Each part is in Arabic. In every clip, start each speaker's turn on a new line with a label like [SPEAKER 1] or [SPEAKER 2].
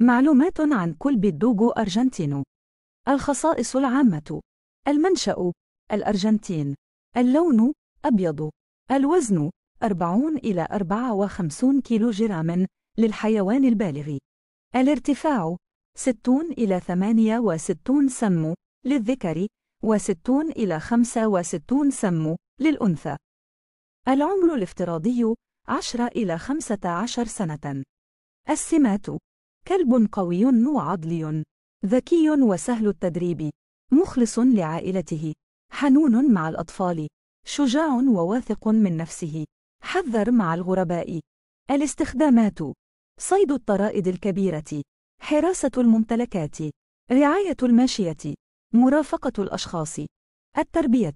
[SPEAKER 1] معلومات عن كلب الدوجو أرجنتينو الخصائص العامة المنشأ الأرجنتين اللون أبيض الوزن 40 إلى 54 كيلو جرام للحيوان البالغ الارتفاع 60 إلى 68 سم للذكر و60 إلى 65 سم للأنثى العمر الافتراضي 10 إلى 15 سنة السمات كلب قوي وعضلي ذكي وسهل التدريب مخلص لعائلته حنون مع الأطفال شجاع وواثق من نفسه حذر مع الغرباء الاستخدامات صيد الطرائد الكبيرة حراسة الممتلكات رعاية الماشية مرافقة الأشخاص التربية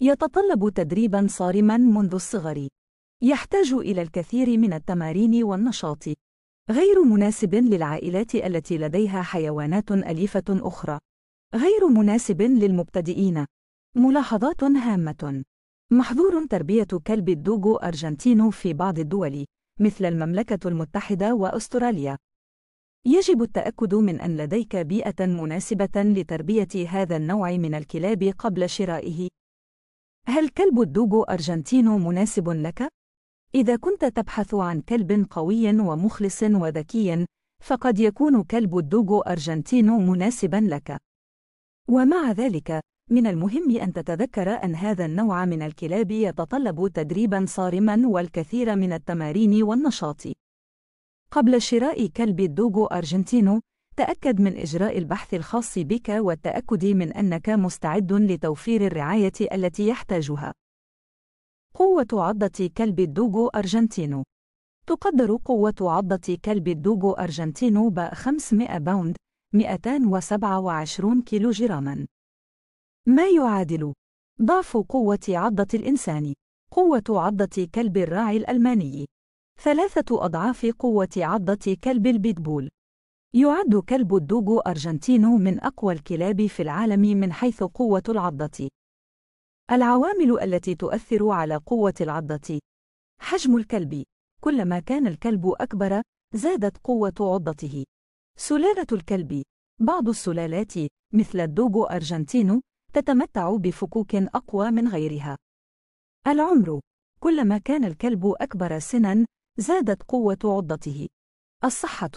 [SPEAKER 1] يتطلب تدريبا صارما منذ الصغر يحتاج إلى الكثير من التمارين والنشاط غير مناسب للعائلات التي لديها حيوانات أليفة أخرى. غير مناسب للمبتدئين. ملاحظات هامة. محظور تربية كلب الدوغو أرجنتينو في بعض الدول، مثل المملكة المتحدة وأستراليا. يجب التأكد من أن لديك بيئة مناسبة لتربية هذا النوع من الكلاب قبل شرائه. هل كلب الدوغو أرجنتينو مناسب لك؟ إذا كنت تبحث عن كلب قوي ومخلص وذكي، فقد يكون كلب الدوغو أرجنتينو مناسبا لك. ومع ذلك، من المهم أن تتذكر أن هذا النوع من الكلاب يتطلب تدريبا صارما والكثير من التمارين والنشاط. قبل شراء كلب الدوغو أرجنتينو، تأكد من إجراء البحث الخاص بك والتأكد من أنك مستعد لتوفير الرعاية التي يحتاجها. قوة عضة كلب الدوجو أرجنتينو تقدر قوة عضة كلب الدوجو أرجنتينو ب 500 باوند 227 كيلو جراما ما يعادل ضعف قوة عضة الإنسان قوة عضة كلب الراعي الألماني ثلاثة أضعاف قوة عضة كلب البيتبول يعد كلب الدوجو أرجنتينو من أقوى الكلاب في العالم من حيث قوة العضة العوامل التي تؤثر على قوة العضة حجم الكلب كلما كان الكلب أكبر زادت قوة عضته سلالة الكلب بعض السلالات مثل الدوغو أرجنتينو تتمتع بفكوك أقوى من غيرها العمر كلما كان الكلب أكبر سناً زادت قوة عضته الصحة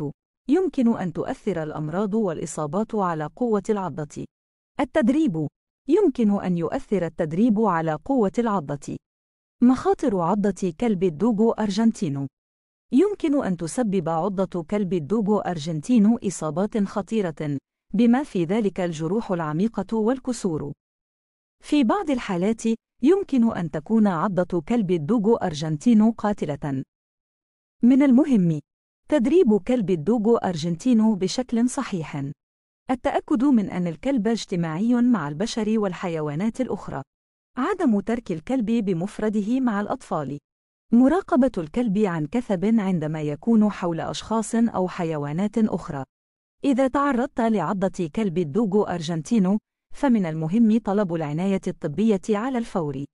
[SPEAKER 1] يمكن أن تؤثر الأمراض والإصابات على قوة العضة التدريب يمكن أن يؤثر التدريب على قوة العضة. مخاطر عضة كلب الدوجو أرجنتينو يمكن أن تسبب عضة كلب الدوجو أرجنتينو إصابات خطيرة، بما في ذلك الجروح العميقة والكسور. في بعض الحالات، يمكن أن تكون عضة كلب الدوجو أرجنتينو قاتلة. من المهم تدريب كلب الدوجو أرجنتينو بشكل صحيح. التأكد من أن الكلب اجتماعي مع البشر والحيوانات الأخرى. عدم ترك الكلب بمفرده مع الأطفال. مراقبة الكلب عن كثب عندما يكون حول أشخاص أو حيوانات أخرى. إذا تعرضت لعضة كلب الدوغو أرجنتينو، فمن المهم طلب العناية الطبية على الفور.